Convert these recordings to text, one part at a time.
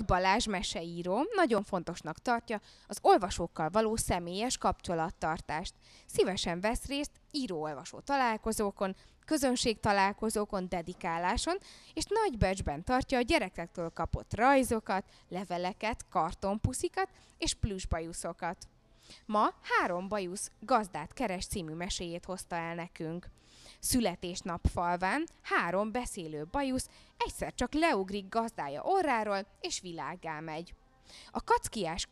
Rég Balázs meseíró nagyon fontosnak tartja az olvasókkal való személyes kapcsolattartást. Szívesen vesz részt író-olvasó találkozókon, közönség találkozókon, dedikáláson, és nagy becsben tartja a gyerekektől kapott rajzokat, leveleket, kartonpuszikat és plüsbajuszokat. Ma három bajusz gazdát keres című meséjét hozta el nekünk születésnap falván három beszélő bajusz egyszer csak leugrik gazdája orráról, és világá megy. A kackiás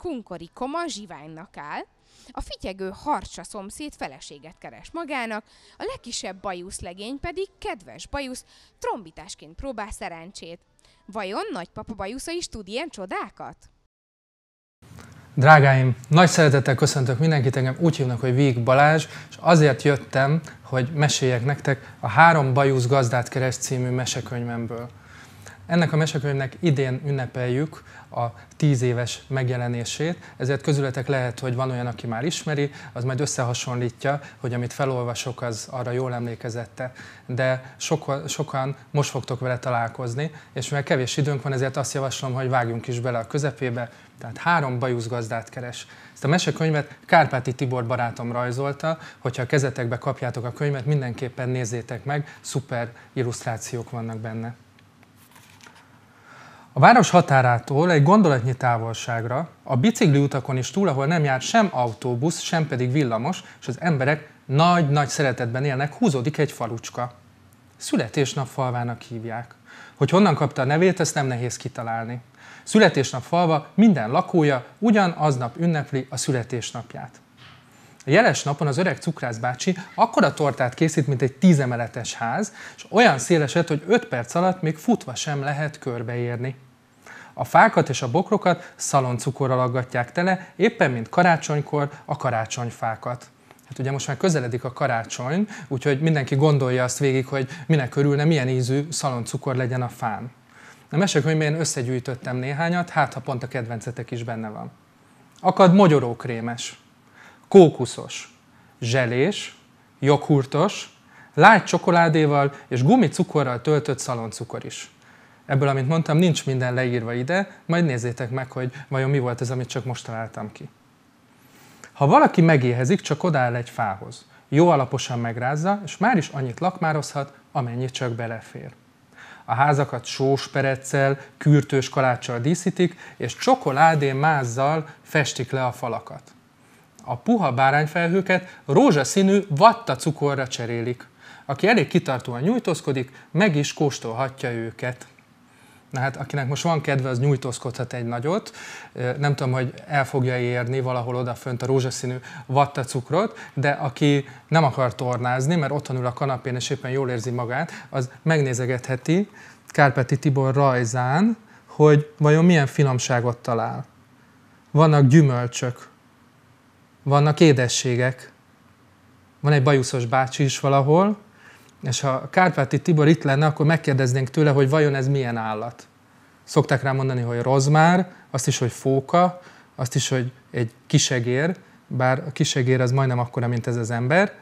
koma zsiványnak áll, a fityegő harcsa szomszéd feleséget keres magának, a legkisebb bajusz legény pedig, kedves bajusz, trombitásként próbál szerencsét. Vajon nagypapa bajusza is tud ilyen csodákat? Drágáim, nagy szeretettel köszöntök mindenkit, engem úgy hívnak, hogy Víg Balázs, és azért jöttem, hogy meséljek nektek a Három Bajusz gazdát keres című mesekönyvemből. Ennek a mesekönyvnek idén ünnepeljük a tíz éves megjelenését, ezért közületek lehet, hogy van olyan, aki már ismeri, az majd összehasonlítja, hogy amit felolvasok, az arra jól emlékezette. De sokan, sokan most fogtok vele találkozni, és mivel kevés időnk van, ezért azt javaslom, hogy vágjunk is bele a közepébe, tehát három gazdát keres. Ezt a mesekönyvet Kárpáti Tibor barátom rajzolta, hogyha a kezetekbe kapjátok a könyvet, mindenképpen nézzétek meg, szuper illusztrációk vannak benne. A város határától egy gondolatnyi távolságra, a bicikli utakon is túl, ahol nem jár sem autóbusz, sem pedig villamos, és az emberek nagy-nagy szeretetben élnek, húzódik egy falucska. Születésnap falvának hívják. Hogy honnan kapta a nevét, ezt nem nehéz kitalálni. Születésnap falva minden lakója ugyanaznap ünnepli a születésnapját. A jeles napon az öreg cukrászbácsi akkora tortát készít, mint egy tízemeletes ház, és olyan széleset, hogy 5 perc alatt még futva sem lehet körbeérni. A fákat és a bokrokat szaloncukorral aggatják tele, éppen mint karácsonykor a karácsonyfákat. Hát ugye most már közeledik a karácsony, úgyhogy mindenki gondolja azt végig, hogy minek örülne, milyen ízű szaloncukor legyen a fán. A mesekönyvben összegyűjtöttem néhányat, hát ha pont a kedvencetek is benne van. Akad magyarókrémes, kókuszos, zselés, joghurtos, lágy csokoládéval és gumicukorral töltött szaloncukor is ebből, amit mondtam, nincs minden leírva ide, majd nézzétek meg, hogy vajon mi volt ez, amit csak most találtam ki. Ha valaki megéhezik, csak odáll egy fához. Jó alaposan megrázza, és már is annyit lakmározhat, amennyit csak belefér. A házakat sós pereccel, kürtős kaláccsal díszítik, és csokoládé mázzal festik le a falakat. A puha bárányfelhőket rózsaszínű vatta cukorra cserélik. Aki elég kitartóan nyújtózkodik, meg is kóstolhatja őket. Na hát akinek most van kedve, az nyújtózkodhat egy nagyot. Nem tudom, hogy el fogja érni valahol odafönt a rózsaszínű vattacukrot, de aki nem akar tornázni, mert otthon ül a kanapén és éppen jól érzi magát, az megnézegetheti Kárpeti Tibor rajzán, hogy vajon milyen finomságot talál. Vannak gyümölcsök, vannak édességek, van egy bajuszos bácsi is valahol, és ha Kárpáti Tibor itt lenne, akkor megkérdeznénk tőle, hogy vajon ez milyen állat. Szokták rá mondani, hogy rozmár, azt is, hogy fóka, azt is, hogy egy kisegér, bár a kisegér az majdnem akkora, mint ez az ember,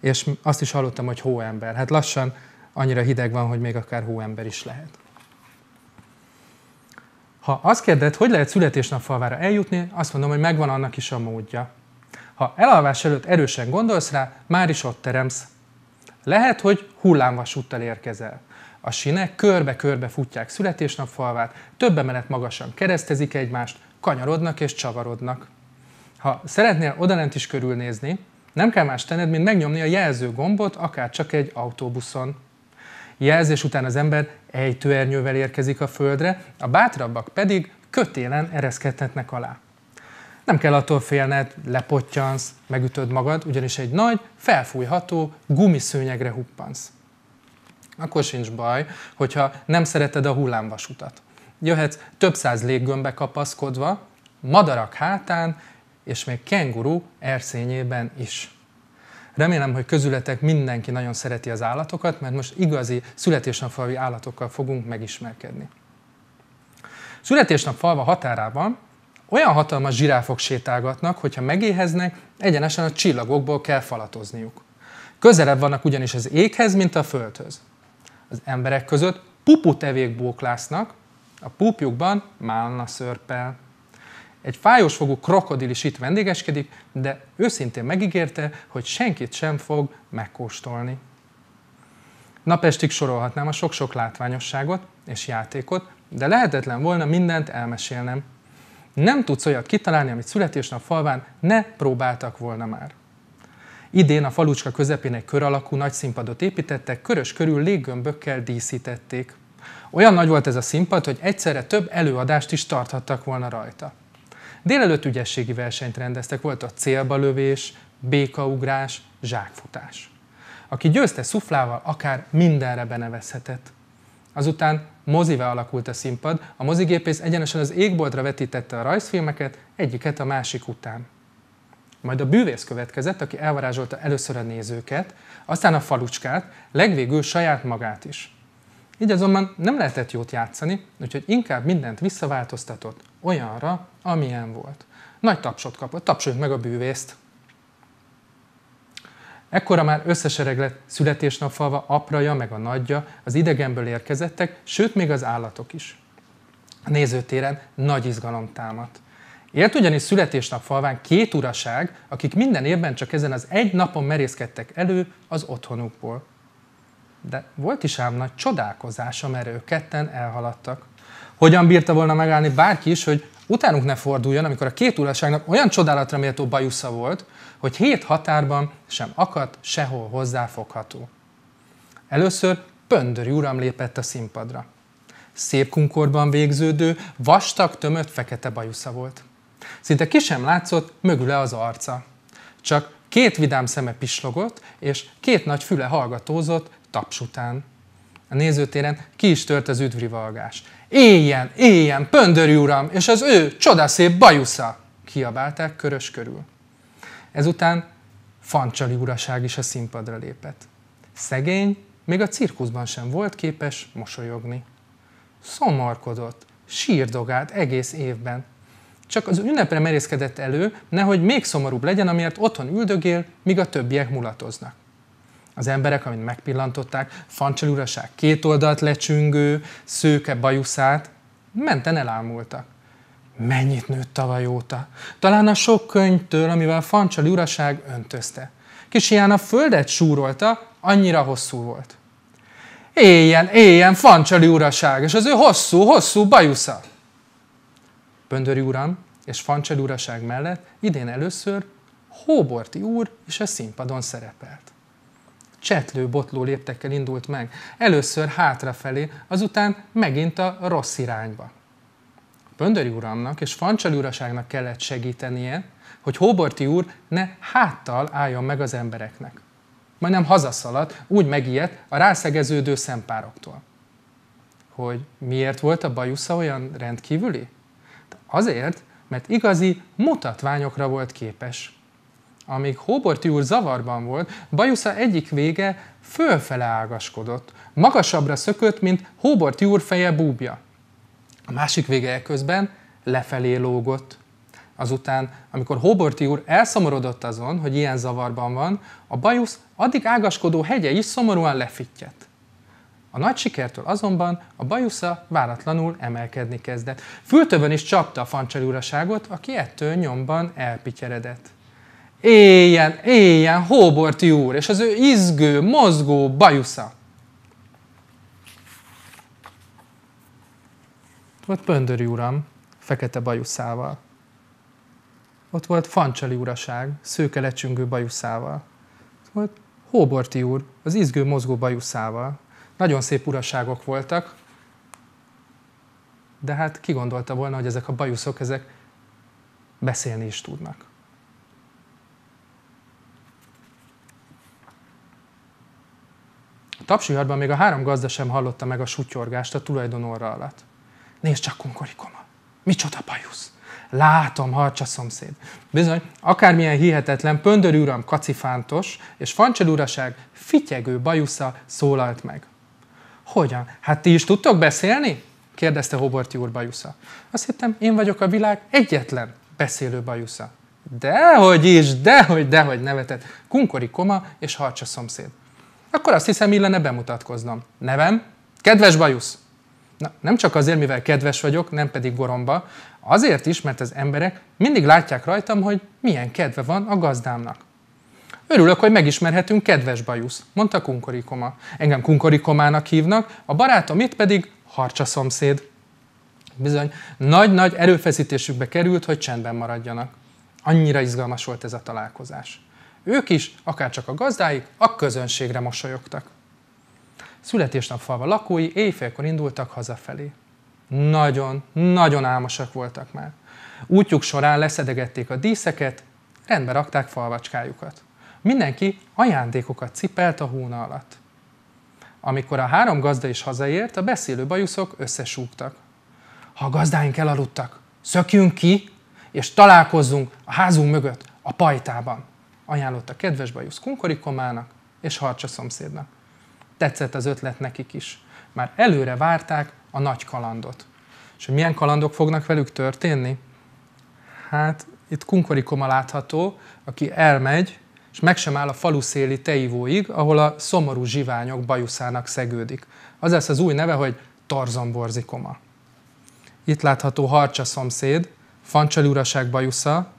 és azt is hallottam, hogy hóember. Hát lassan annyira hideg van, hogy még akár hóember is lehet. Ha azt kérdett, hogy lehet falvára eljutni, azt mondom, hogy megvan annak is a módja. Ha elalvás előtt erősen gondolsz rá, már is ott teremsz. Lehet, hogy hullámvasúttal érkezel. A sinek körbe-körbe futják születésnapfalvát, több emelet magasan keresztezik egymást, kanyarodnak és csavarodnak. Ha szeretnél odalent is körülnézni, nem kell más tenned, mint megnyomni a jelző gombot, akár csak egy autóbuszon. Jelzés után az ember ejtőernyővel érkezik a földre, a bátrabbak pedig kötélen ereszkedhetnek alá. Nem kell attól félned, lepottyansz, megütöd magad, ugyanis egy nagy, felfújható gumiszőnyegre huppansz. Akkor sincs baj, hogyha nem szereted a hullámvasutat. Jöhetsz több száz léggömbbe kapaszkodva, madarak hátán, és még kenguru erszényében is. Remélem, hogy közületek mindenki nagyon szereti az állatokat, mert most igazi születésnapfalvi állatokkal fogunk megismerkedni. Születésnapfalva határában olyan hatalmas zsiráfok sétálgatnak, hogyha megéheznek, egyenesen a csillagokból kell falatozniuk. Közelebb vannak ugyanis az éghez, mint a földhöz. Az emberek között tevék bóklásznak, a pupjukban málna szörpel. Egy fájós fogú krokodil is itt vendégeskedik, de őszintén megígérte, hogy senkit sem fog megkóstolni. Napestig sorolhatnám a sok-sok látványosságot és játékot, de lehetetlen volna mindent elmesélnem. Nem tudsz olyat kitalálni, amit születésnap falván ne próbáltak volna már. Idén a falucska közepén egy kör alakú nagy színpadot építettek, körös körül léggömbökkel díszítették. Olyan nagy volt ez a színpad, hogy egyszerre több előadást is tarthattak volna rajta. Délelőtt ügyességi versenyt rendeztek, volt a célbalövés, békaugrás, zsákfutás. Aki győzte szuflával, akár mindenre benevezhetett. Azután mozivá alakult a színpad, a mozigépész egyenesen az égboltra vetítette a rajzfilmeket, egyiket a másik után. Majd a bűvész következett, aki elvarázsolta először a nézőket, aztán a falucskát, legvégül saját magát is. Így azonban nem lehetett jót játszani, úgyhogy inkább mindent visszaváltoztatott olyanra, amilyen volt. Nagy tapsot kapott, tapsoljunk meg a bűvészt! Ekkora már összesereg lett születésnapfalva apraja meg a nagyja, az idegenből érkezettek, sőt még az állatok is. A nézőtéren nagy izgalom támadt. Élt ugyanis születésnapfalván két uraság, akik minden évben csak ezen az egy napon merészkedtek elő az otthonukból. De volt is ám nagy csodálkozás, mert ők ketten elhaladtak. Hogyan bírta volna megállni bárki is, hogy utánunk ne forduljon, amikor a két uraságnak olyan csodálatra méltó bajusza volt, hogy hét határban sem akadt sehol hozzáfogható. Először pöndöri uram lépett a színpadra. Szép kunkorban végződő, vastag, tömött fekete bajusza volt. Szinte ki sem látszott mögüle az arca. Csak két vidám szeme pislogott, és két nagy füle hallgatózott taps után a nézőtéren ki is tört az üdvrivalgás. Éljen, éljen, pöndörű uram, és az ő csodaszép bajusza! kiabálták körös körül. Ezután fancsali uraság is a színpadra lépett. Szegény még a cirkuszban sem volt képes mosolyogni. Szomorkodott, sírdogált egész évben. Csak az ünnepre merészkedett elő, nehogy még szomorúbb legyen, amiért otthon üldögél, míg a többiek mulatoznak. Az emberek, amit megpillantották, uraság két oldalt lecsüngő, szőke bajuszát, menten elámultak. Mennyit nőtt tavaly óta? Talán a sok könyvtől, amivel fancsali uraság öntözte. Kis Ján a földet súrolta, annyira hosszú volt. Éljen, éljen, fancsali uraság, és az ő hosszú, hosszú bajusza! Böndöri uram és fancsali uraság mellett idén először Hóborti úr is a színpadon szerepelt csetlő botló léptekkel indult meg. Először hátrafelé, azután megint a rossz irányba. Pöndöri uramnak és Fancsali uraságnak kellett segítenie, hogy Hóborti úr ne háttal álljon meg az embereknek. Majdnem hazaszaladt, úgy megijedt a rászegeződő szempároktól. Hogy miért volt a bajusza olyan rendkívüli? azért, mert igazi mutatványokra volt képes. Amíg Hóborti úr zavarban volt, bajusza egyik vége fölfele ágaskodott, magasabbra szökött, mint Hóborti úr feje búbja. A másik vége közben lefelé lógott. Azután, amikor Hóborti úr elszomorodott azon, hogy ilyen zavarban van, a bajusz addig ágaskodó hegye is szomorúan lefittyett. A nagy sikertől azonban a bajusza váratlanul emelkedni kezdett. Fültövön is csapta a fancsel uraságot, aki ettől nyomban elpityeredett. Éljen, éljen, Hóborti úr, és az ő izgő, mozgó bajusza. Ott Pöndöri uram, fekete bajuszával. Ott volt Fancsali uraság, szőke lecsüngő bajuszával. Ott volt Hóborti úr, az izgő mozgó bajuszával. Nagyon szép uraságok voltak, de hát ki gondolta volna, hogy ezek a bajuszok, ezek beszélni is tudnak. tapsihatban még a három gazda sem hallotta meg a sutyorgást a orra alatt. Nézd csak, kunkorikoma! Micsoda bajusz! Látom, harcsa szomszéd. Bizony, akármilyen hihetetlen, pöndör uram kacifántos és fancsel uraság fityegő bajusza szólalt meg. Hogyan? Hát ti is tudtok beszélni? kérdezte Hobarty úr bajusza. Azt hittem, én vagyok a világ egyetlen beszélő bajusza. Dehogy is, dehogy, dehogy nevetett. Kunkori koma és harcsa szomszéd akkor azt hiszem illene bemutatkoznom. Nevem? Kedves Bajusz! Na, nem csak azért, mivel kedves vagyok, nem pedig goromba, azért is, mert az emberek mindig látják rajtam, hogy milyen kedve van a gazdámnak. Örülök, hogy megismerhetünk kedves Bajusz, mondta Kunkorikoma. Engem Kunkorikomának hívnak, a barátom itt pedig Harcsa szomszéd. Bizony, nagy-nagy erőfeszítésükbe került, hogy csendben maradjanak. Annyira izgalmas volt ez a találkozás. Ők is, akár csak a gazdáik, a közönségre mosolyogtak. falva lakói éjfélkor indultak hazafelé. Nagyon, nagyon álmosak voltak már. Útjuk során leszedegették a díszeket, rendbe rakták falvacskájukat. Mindenki ajándékokat cipelt a hóna alatt. Amikor a három gazda is hazaért, a beszélő bajuszok összesúgtak. Ha a gazdáink elaludtak, szökjünk ki, és találkozzunk a házunk mögött, a pajtában. Ajánlott a kedves bajusz kunkorikomának és harcsa szomszédnak. Tetszett az ötlet nekik is. Már előre várták a nagy kalandot. És hogy milyen kalandok fognak velük történni? Hát itt kunkorikoma látható, aki elmegy, és meg sem áll a falu széli teivóig, ahol a szomorú zsiványok bajuszának szegődik. Az lesz az új neve, hogy Tarzomborzikoma. Itt látható harcsa szomszéd, Fancsali uraság bajusza,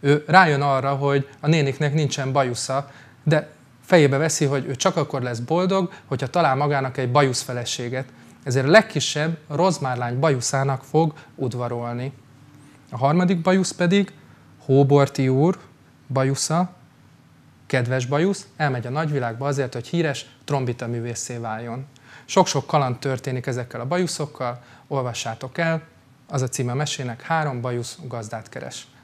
ő rájön arra, hogy a néniknek nincsen bajusza, de fejébe veszi, hogy ő csak akkor lesz boldog, hogyha talál magának egy bajusz feleséget. Ezért a legkisebb a rozmárlány bajuszának fog udvarolni. A harmadik bajusz pedig Hóborti úr bajusza, kedves bajusz, elmegy a nagyvilágba azért, hogy híres trombita művészé váljon. Sok-sok kaland történik ezekkel a bajuszokkal, olvassátok el, az a címe a mesének, három bajusz gazdát keres.